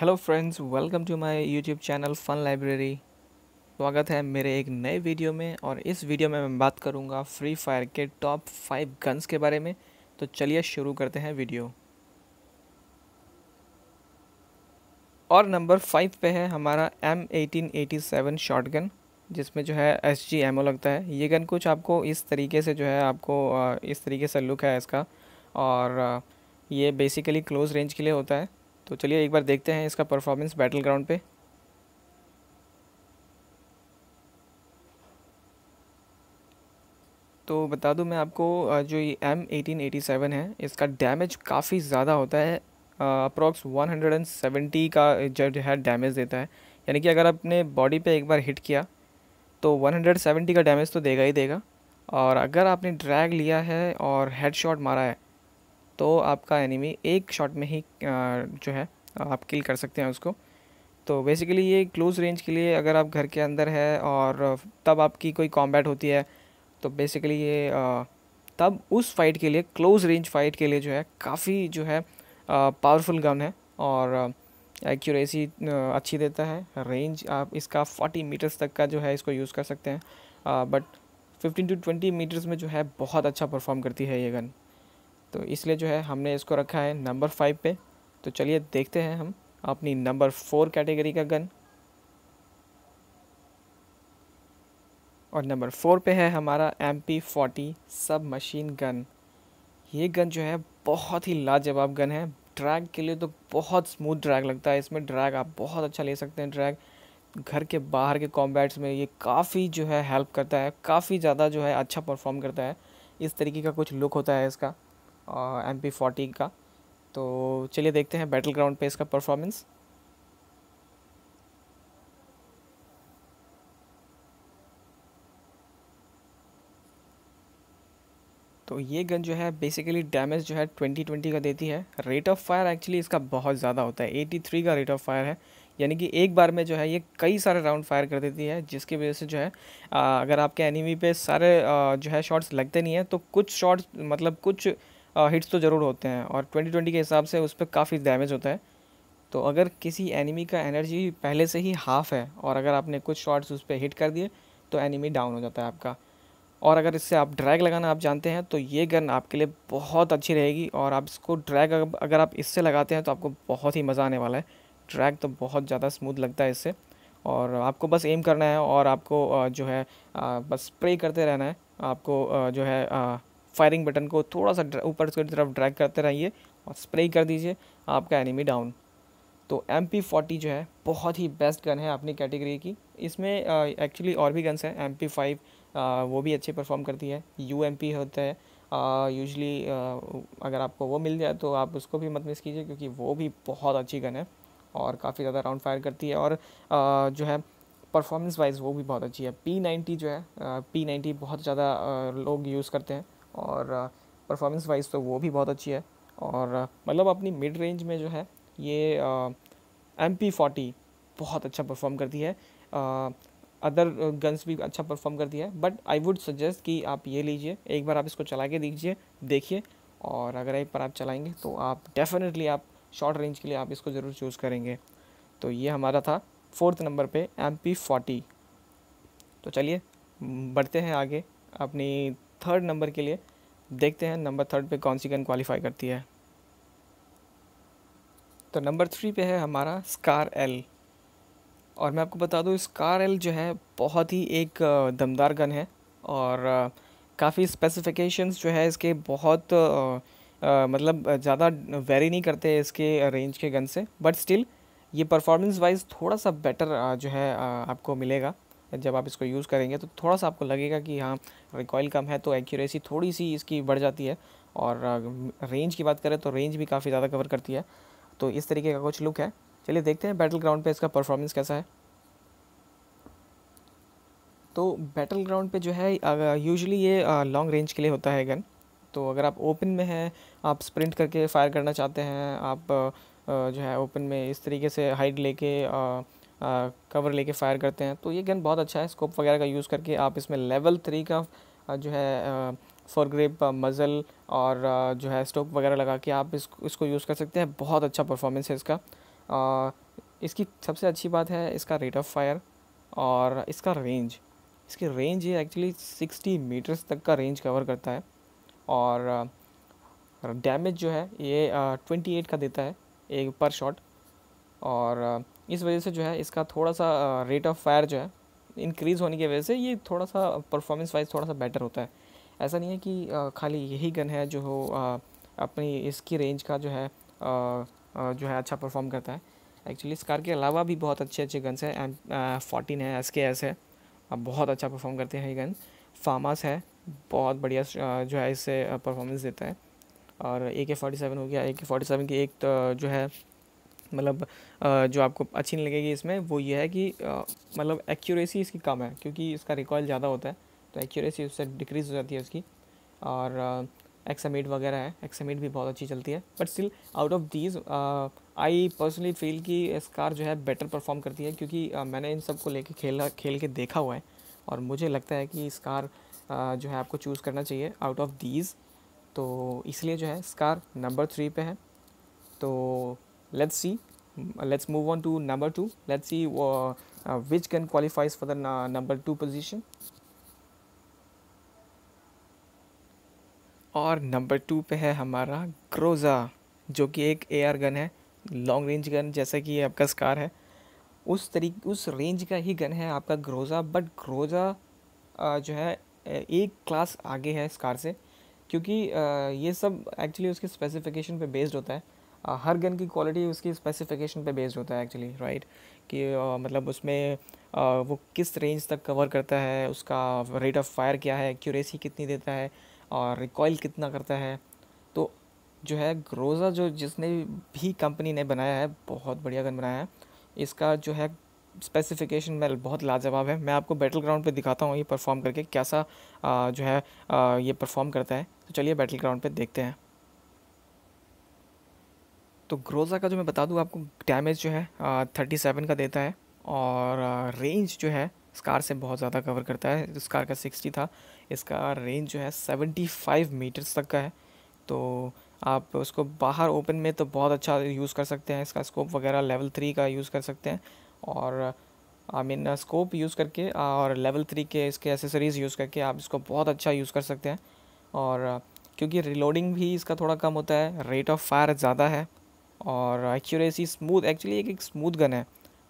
Hello friends welcome to my YouTube channel fun library स्वागत है मेरे एक नए वीडियो में और इस वीडियो में मैं बात करूंगा फ्री फायर के टॉप फाइव गन्स के बारे में तो चलिए शुरू करते हैं वीडियो और नंबर फाइव पे है हमारा M eighteen eighty seven shotgun जिसमें जो है एस जी एम ओ लगता है ये गन कुछ आपको इस तरीके से जो है आपको इस तरीके से लुक है इसका और ये बेसिकली क्लोज़ रेंज के लिए होता है तो चलिए एक बार देखते हैं इसका परफॉर्मेंस बैटल ग्राउंड पे तो बता दूं मैं आपको जो ये एम एटीन एटी सेवन है इसका डैमेज काफ़ी ज़्यादा होता है approx one hundred and seventy का जो है डैमेज देता है यानी कि अगर आपने बॉडी पे एक बार हिट किया तो वन हंड्रेड सेवेंटी का डैमेज तो देगा ही देगा और अगर आपने ड्रैग लिया है और हेड शॉट मारा है तो आपका एनिमी एक शॉट में ही जो है आप किल कर सकते हैं उसको तो बेसिकली ये क्लोज रेंज के लिए अगर आप घर के अंदर है और तब आपकी कोई कॉम्बैट होती है तो बेसिकली ये तब उस फाइट के लिए क्लोज रेंज फाइट के लिए जो है काफ़ी जो है पावरफुल गन है और एक्यूरेसी अच्छी देता है रेंज आप इसका फोर्टी मीटर्स तक का जो है इसको यूज़ कर सकते हैं but fifteen to twenty metres में जो है बहुत अच्छा परफॉर्म करती है ये गन तो इसलिए जो है हमने इसको रखा है नंबर फाइव पे तो चलिए देखते हैं हम अपनी नंबर फोर कैटेगरी का गन और नंबर फोर पे है हमारा M P forty sub machine gun ये गन जो है बहुत ही लाजवाब गन है ड्रैग के लिए तो बहुत स्मूथ ड्रैग लगता है इसमें ड्रैग आप बहुत अच्छा ले सकते हैं ड्रैग घर के बाहर के कॉम्बैट्स में ये काफ़ी जो है हेल्प करता है काफ़ी ज़्यादा जो है अच्छा परफॉर्म करता है इस तरीके का कुछ लुक होता है इसका एम पी फोर्टी का तो चलिए देखते हैं बैटल ग्राउंड पे इसका परफॉर्मेंस तो ये गन जो है बेसिकली डैमेज जो है 2020 का देती है रेट ऑफ फायर एक्चुअली इसका बहुत ज़्यादा होता है 83 का रेट ऑफ फायर है यानी कि एक बार में जो है ये कई सारे राउंड फायर कर देती है जिसकी वजह से जो है आ, अगर आपके एनिमी पे सारे आ, जो है शॉट्स लगते नहीं हैं तो कुछ शॉट्स मतलब कुछ हिट्स तो ज़रूर होते हैं और ट्वेंटी ट्वेंटी के हिसाब से उस पर काफ़ी डैमेज होता है तो अगर किसी एनिमी का एनर्जी पहले से ही हाफ है और अगर आपने कुछ शॉट्स उस पर हिट कर दिए तो एनिमी डाउन हो जाता है आपका और अगर इससे आप ड्रैग लगाना आप जानते हैं तो ये गन आपके लिए बहुत अच्छी रहेगी और आप इसको ड्रैग अगर आप इससे लगाते हैं तो आपको बहुत ही मज़ा आने वाला है ड्रैग तो बहुत ज़्यादा स्मूथ लगता है इससे और आपको बस एम करना है और आपको जो है बस स्प्रे करते रहना है आपको जो है फायरिंग बटन को थोड़ा सा ऊपर की तरफ ड्रैग करते रहिए और स्प्रे कर दीजिए आपका एनिमी डाउन तो एम पी फोर्टी जो है बहुत ही बेस्ट गन है अपनी कैटेगरी की इसमें एक्चुअली और भी गन्स हैं एम पी फाइव वो भी अच्छे परफॉर्म करती है यू एम पी होता है यूजली अगर आपको वो मिल जाए तो आप उसको भी मत मिस कीजिए क्योंकि वो भी बहुत अच्छी गन है और काफ़ी ज़्यादा राउंड फायर करती है और आ, जो है परफॉर्मेंस वाइज वो भी बहुत अच्छी है पी नाइन्टी जो है पी नाइन्टी बहुत ज़्यादा लोग यूज़ करते हैं और परफॉर्मेंस वाइज तो वो भी बहुत अच्छी है और मतलब अपनी मिड रेंज में जो है ये एम पी फोर्टी बहुत अच्छा परफॉर्म करती है अदर गन्स भी अच्छा परफॉर्म करती है बट आई वुड सजेस्ट कि आप ये लीजिए एक बार आप इसको चला के दीजिए देखिए और अगर एक बार आप चलाएंगे तो आप डेफिनेटली आप शॉर्ट रेंज के लिए आप इसको ज़रूर चूज़ करेंगे तो ये हमारा था फोर्थ नंबर पे एम पी फोर्टी तो चलिए बढ़ते हैं आगे अपनी थर्ड नंबर के लिए देखते हैं नंबर थर्ड पे कौन सी गन क्वालिफाई करती है तो नंबर थ्री पे है हमारा स्कार एल और मैं आपको बता दूँ स्कार एल जो है बहुत ही एक दमदार गन है और काफ़ी स्पेसिफिकेशंस जो है इसके बहुत आ, आ, मतलब ज़्यादा वेरी नहीं करते इसके रेंज के गन से बट स्टिल ये परफॉर्मेंस वाइज थोड़ा सा बेटर जो है आ, आपको मिलेगा जब आप इसको यूज़ करेंगे तो थोड़ा सा आपको लगेगा कि हाँ रिकॉयल कम है तो एक्यूरेसी थोड़ी सी इसकी बढ़ जाती है और रेंज की बात करें तो रेंज भी काफ़ी ज़्यादा कवर करती है तो इस तरीके का कुछ लुक है चलिए देखते हैं बैटल ग्राउंड पर इसका परफॉर्मेंस कैसा है तो बैटल ग्राउंड पे जो है यूजली ये लॉन्ग रेंज के लिए होता है गन तो अगर आप ओपन में हैं आप स्प्रिंट करके फायर करना चाहते हैं आप जो है ओपन में इस तरीके से हाइट लेके कवर लेके फायर करते हैं तो ये गन बहुत अच्छा है स्कोप वगैरह का यूज़ करके आप इसमें लेवल थ्री का जो है फॉर ग्रेप मज़ल और जो है स्टोक वगैरह लगा के आप इसको इसको यूज़ कर सकते हैं बहुत अच्छा परफॉर्मेंस है इसका आ, इसकी सबसे अच्छी बात है इसका रेट ऑफ फायर और इसका रेंज इसकी रेंज ये एक्चुअली सिक्सटी मीटर्स तक का रेंज कवर करता है और डैमेज जो है ये ट्वेंटी एट का देता है एक पर शॉट और इस वजह से जो है इसका थोड़ा सा रेट ऑफ फायर जो है इंक्रीज़ होने की वजह से ये थोड़ा सा परफॉर्मेंस वाइज थोड़ा सा बेटर होता है ऐसा नहीं है कि खाली यही गन है जो हो अपनी इसकी रेंज का जो है जो है अच्छा परफॉर्म करता है एक्चुअली इस कार के अलावा भी बहुत अच्छे अच्छे गन्स हैं एम फोर्टीन है एस के एस है बहुत अच्छा परफॉर्म करते हैं ये गन फार्मास है बहुत बढ़िया जो है इससे परफॉर्मेंस देता है और ए के फोर्टी सेवन हो गया ए के फोर्टी सेवन की एक तो जो है मतलब जो आपको अच्छी नहीं लगेगी इसमें वो ये है कि मतलब एक्यूरेसी इसकी कम है क्योंकि इसका रिकॉयल ज़्यादा होता है तो एक्यूरेसी उससे डिक्रीज़ हो जाती है उसकी और एक्सामीट वगैरह है एक्सामीट भी बहुत अच्छी चलती है but still out of these I personally feel कि इस कार जो है बेटर परफॉर्म करती है क्योंकि uh, मैंने इन सब को लेके खेला खेल के देखा हुआ है और मुझे लगता है कि इस कार uh, जो है आपको चूज़ करना चाहिए आउट ऑफ दीज तो इसलिए जो है इस कार नंबर थ्री पे है तो let's see uh, let's move on to number 2 let's see uh, uh, which gun qualifies for the uh, number 2 position और नंबर टू पे है हमारा ग्रोज़ा जो कि एक एआर गन है लॉन्ग रेंज गन जैसा कि आपका स्कार है उस तरीक उस रेंज का ही गन है आपका ग्रोज़ा बट ग्रोज़ा जो है एक क्लास आगे है स्कार से क्योंकि uh, ये सब एक्चुअली उसके स्पेसिफिकेशन पे बेस्ड होता है हर गन की क्वालिटी उसकी स्पेसिफिकेशन पे बेस्ड होता है एक्चुअली राइट कि मतलब उसमें वो किस रेंज तक कवर करता है उसका रेट ऑफ फायर क्या है एक्यूरेसी कितनी देता है और रिकॉयल कितना करता है तो जो है ग्रोज़ा जो जिसने भी कंपनी ने बनाया है बहुत बढ़िया गन बनाया है इसका जो है स्पेसिफिकेशन में बहुत लाजवाब है मैं आपको बैटल ग्राउंड पर दिखाता हूँ ये परफॉर्म करके कैसा जो है ये परफॉर्म करता है तो चलिए बैटल ग्राउंड पर देखते हैं तो ग्रोजा का जो मैं बता दूँ आपको डैमेज जो है थर्टी सेवन का देता है और रेंज जो है इस कार से बहुत ज़्यादा कवर करता है इस कार का सिक्सटी था इसका रेंज जो है सेवेंटी फाइव मीटर्स तक का है तो आप उसको बाहर ओपन में तो बहुत अच्छा यूज़ कर सकते हैं इसका स्कोप वगैरह लेवल थ्री का यूज़ कर सकते हैं और आई मीन स्कोप यूज़ करके और लेवल थ्री के इसके एसेसरीज़ यूज़ करके आप इसको बहुत अच्छा यूज़ कर सकते हैं और क्योंकि रिलोडिंग भी इसका थोड़ा कम होता है रेट ऑफ़ फायर ज़्यादा है और एक्यूरेसी स्मूथ एक्चुअली एक एक स्मूथ गन है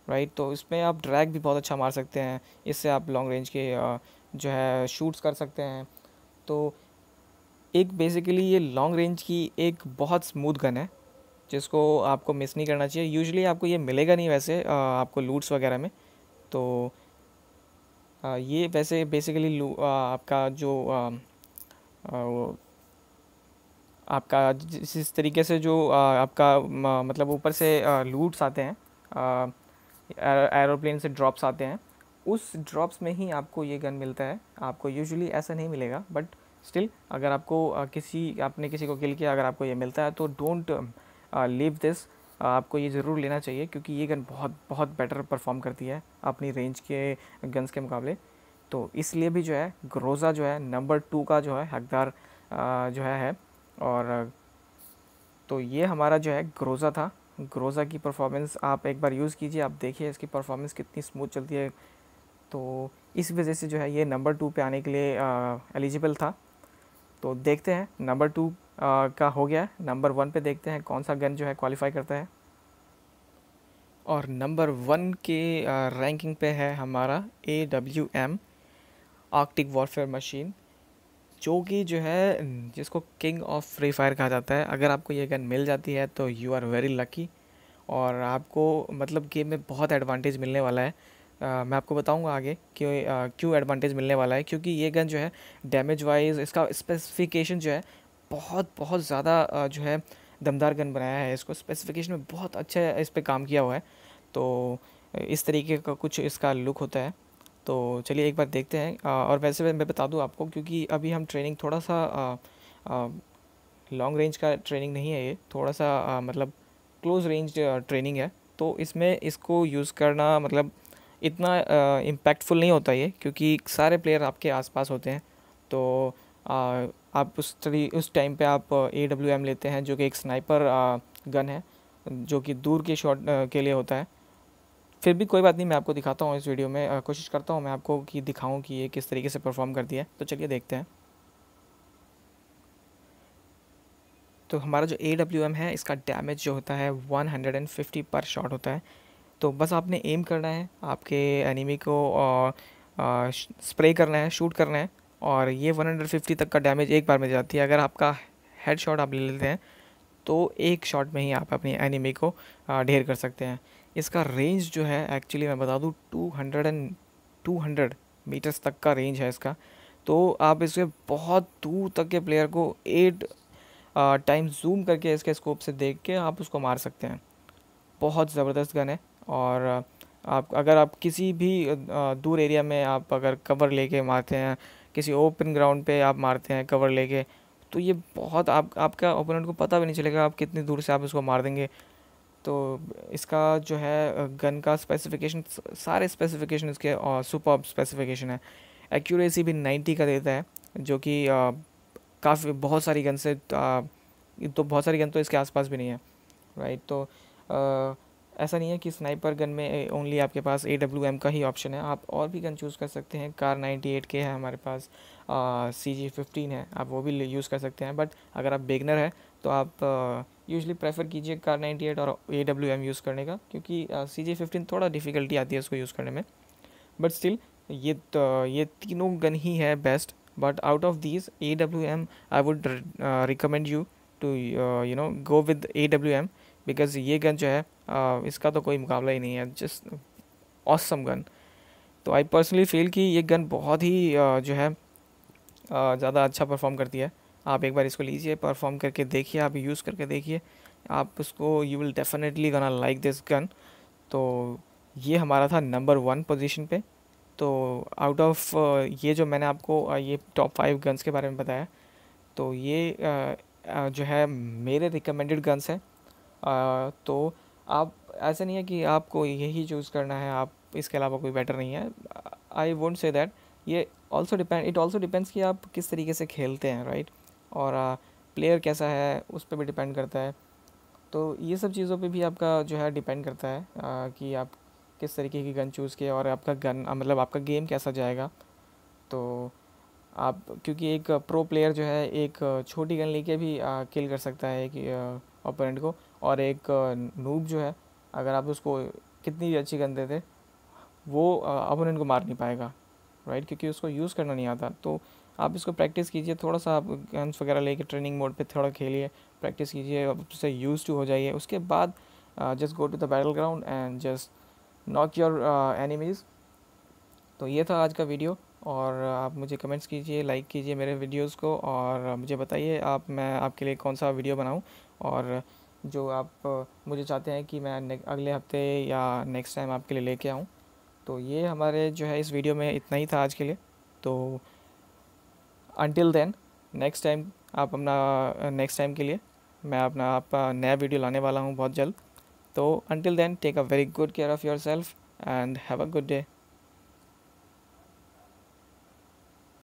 राइट तो इसमें आप ड्रैग भी बहुत अच्छा मार सकते हैं इससे आप लॉन्ग रेंज के जो है शूट्स कर सकते हैं तो एक बेसिकली ये लॉन्ग रेंज की एक बहुत स्मूथ गन है जिसको आपको मिस नहीं करना चाहिए यूजली आपको ये मिलेगा नहीं वैसे आपको लूट्स वगैरह में तो ये वैसे बेसिकली आपका जो आपका जिस तरीके से जो आपका मतलब ऊपर से लूट्स आते हैं एरोप्लेन से ड्रॉप्स आते हैं उस ड्रॉप्स में ही आपको ये गन मिलता है आपको यूजुअली ऐसा नहीं मिलेगा बट स्टिल अगर आपको किसी आपने किसी को किल किया अगर आपको ये मिलता है तो डोंट लीव दिस आपको ये ज़रूर लेना चाहिए क्योंकि ये गन बहुत बहुत बेटर परफॉर्म करती है अपनी रेंज के गन्स के मुकाबले तो इसलिए भी जो है ग्रोज़ा जो है नंबर टू का जो है हकदार जो है, है और तो ये हमारा जो है ग्रोज़ा था ग्रोज़ा की परफॉर्मेंस आप एक बार यूज़ कीजिए आप देखिए इसकी परफॉर्मेंस कितनी स्मूथ चलती है तो इस वजह से जो है ये नंबर टू पे आने के लिए एलिजिबल था तो देखते हैं नंबर टू का हो गया नंबर वन पे देखते हैं कौन सा गन जो है क्वालिफाई करता है और नंबर वन के रैंकिंग पे है हमारा A W M Arctic warfare machine जो कि जो है जिसको किंग ऑफ फ्री फायर कहा जाता है अगर आपको ये गन मिल जाती है तो यू आर वेरी लकी और आपको मतलब गेम में बहुत एडवांटेज मिलने वाला है आ, मैं आपको बताऊंगा आगे कि क्यों एडवांटेज मिलने वाला है क्योंकि ये गन जो है डैमेज वाइज इसका स्पेसिफिकेशन जो है बहुत बहुत ज़्यादा जो है दमदार गन बनाया है इसको स्पेसिफिकेशन में बहुत अच्छा इस पर काम किया हुआ है तो इस तरीके का कुछ इसका लुक होता है तो चलिए एक बार देखते हैं आ, और वैसे मैं बता दूँ आपको क्योंकि अभी हम ट्रेनिंग थोड़ा सा लॉन्ग रेंज का ट्रेनिंग नहीं है ये थोड़ा सा आ, मतलब क्लोज रेंज ट्रेनिंग है तो इसमें इसको यूज़ करना मतलब इतना इम्पैक्टफुल नहीं होता ये क्योंकि सारे प्लेयर आपके आसपास होते हैं तो आ, आप उस तरी उस टाइम पे आप ए डब्ल्यू एम लेते हैं जो कि एक स्नाइपर गन है जो कि दूर के शॉट के लिए होता है फिर भी कोई बात नहीं मैं आपको दिखाता हूँ इस वीडियो में कोशिश करता हूँ मैं आपको कि दिखाऊँ कि ये किस तरीके से परफॉर्म करती है तो चलिए देखते हैं तो हमारा जो ए डब्ल्यू एम है इसका डैमेज जो होता है 150 पर शॉट होता है तो बस आपने एम करना है आपके एनिमी को स्प्रे करना है शूट करना है और ये 150 तक का डैमेज एक बार में जाती है अगर आपका हेड शॉट आप ले लेते हैं तो एक शॉट में ही आप अपनी एनिमी को ढेर कर सकते हैं इसका रेंज जो है एक्चुअली मैं बता दूँ two hundred and two hundred metres तक का रेंज है इसका तो आप इसके बहुत दूर तक के प्लेयर को एट टाइम जूम करके इसके स्कोप से देख के आप उसको मार सकते हैं बहुत ज़बरदस्त गन है और आप अगर आप किसी भी दूर एरिया में आप अगर कवर लेके मारते हैं किसी ओपन ग्राउंड पे आप मारते हैं कवर लेके तो ये बहुत आप आपका ओपोनेंट को पता भी नहीं चलेगा आप कितनी दूर से आप इसको मार देंगे तो इसका जो है गन का स्पेसिफिकेशन सारे स्पेसिफिकेशन इसके सुपर स्पेसिफिकेशन है एक्यूरेसी भी नाइन्टी का देता है जो कि काफ़ी बहुत सारी गन से तो बहुत सारी गन तो इसके आसपास भी नहीं है राइट तो आ, ऐसा नहीं है कि स्नाइपर गन में ओनली आपके पास ए डब्ल्यू एम का ही ऑप्शन है आप और भी गन चूज़ कर सकते हैं कार नाइन्टी एट के है हमारे पास सी जी फिफ्टीन है आप वो भी यूज़ कर सकते हैं बट अगर आप बेगनर है तो आप यूजली प्रेफर कीजिए कार एट और ए डब्ल्यू एम यूज़ करने का क्योंकि सी जे फिफ्टीन थोड़ा डिफ़िकल्टी आती है उसको यूज़ करने में बट स्टिल ये तो, ये तीनों गन ही है best but out of this A W M I would recommend you to you know go with A W M because ये गन जो है uh, इसका तो कोई मुकाबला ही नहीं है जस्ट ऑसम गन तो आई पर्सनली फील कि ये गन बहुत ही uh, जो है uh, ज़्यादा अच्छा परफॉर्म करती है आप एक बार इसको लीजिए परफॉर्म करके देखिए आप यूज़ करके देखिए आप उसको you will definitely gonna like this gun तो ये हमारा था नंबर वन पोजीशन पे तो आउट ऑफ ये जो मैंने आपको ये टॉप फाइव गन्स के बारे में बताया तो ये जो है मेरे रिकमेंडेड गन्स हैं तो आप ऐसा नहीं है कि आपको यही चूज़ करना है आप इसके अलावा कोई बेटर नहीं है आई वोंट से दैट ये also depend it also depends कि आप किस तरीके से खेलते हैं राइट right? और प्लेयर कैसा है उस पर भी डिपेंड करता है तो ये सब चीज़ों पे भी आपका जो है डिपेंड करता है आ, कि आप किस तरीके की गन चूज़ किए और आपका गन मतलब आपका गेम कैसा जाएगा तो आप क्योंकि एक प्रो प्लेयर जो है एक छोटी गन लेके भी आ, किल कर सकता है एक ओपोनेंट को और एक नूब जो है अगर आप उसको कितनी भी अच्छी गन देते वो ओपोनेंट को मार नहीं पाएगा राइट क्योंकि उसको यूज़ करना नहीं आता तो आप इसको प्रैक्टिस कीजिए थोड़ा सा आप गन्स वगैरह लेके ट्रेनिंग मोड पे थोड़ा खेलिए प्रैक्टिस कीजिए उससे यूज टू हो जाइए उसके बाद just go to the battle ground and just knock your enemies तो ये था आज का वीडियो और uh, आप मुझे कमेंट्स कीजिए लाइक कीजिए मेरे वीडियोस को और uh, मुझे बताइए आप मैं आपके लिए कौन सा वीडियो बनाऊं और जो आप uh, मुझे चाहते हैं कि मैं अगले हफ्ते या नेक्स्ट टाइम आपके लिए लेके आऊं तो ये हमारे जो है इस वीडियो में इतना ही था आज के लिए तो अनटिल देन नेक्स्ट टाइम आप अपना नेक्स्ट टाइम के लिए मैं अपना आपका नया वीडियो लाने वाला हूँ बहुत जल्द तो until then take a very good care of yourself and have a good day